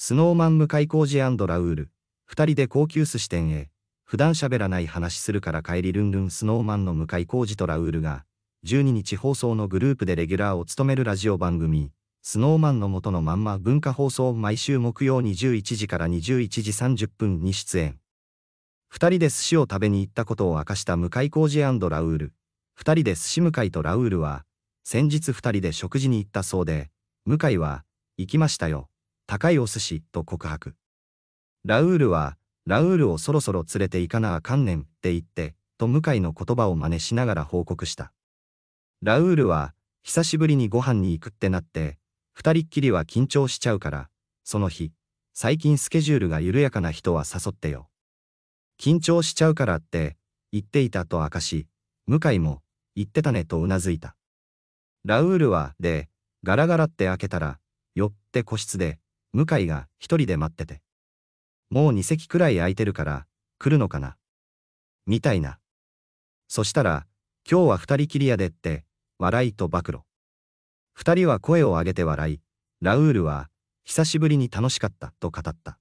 スノーマン向井浩二ラウール、二人で高級寿司店へ、普段喋らない話するから帰りルンルンスノーマンの向井浩二とラウールが、12日放送のグループでレギュラーを務めるラジオ番組、スノーマンの元のまんま文化放送毎週木曜21時から21時30分に出演。二人で寿司を食べに行ったことを明かした向井浩二ラウール。二人で寿司向井とラウールは、先日二人で食事に行ったそうで、向井は、行きましたよ。高いお寿司と告白。ラウールは、ラウールをそろそろ連れて行かなあかんねんって言って、と向井の言葉を真似しながら報告した。ラウールは、久しぶりにご飯に行くってなって、二人っきりは緊張しちゃうから、その日、最近スケジュールが緩やかな人は誘ってよ。緊張しちゃうからって、言っていたと明かし、向井も、言ってたねとうなずいた。ラウールは、で、ガラガラって開けたら、よって個室で、向井が一人で待ってて。もう二席くらい空いてるから、来るのかな。みたいな。そしたら、今日は二人きりやでって、笑いと暴露。二人は声を上げて笑い、ラウールは、久しぶりに楽しかったと語った。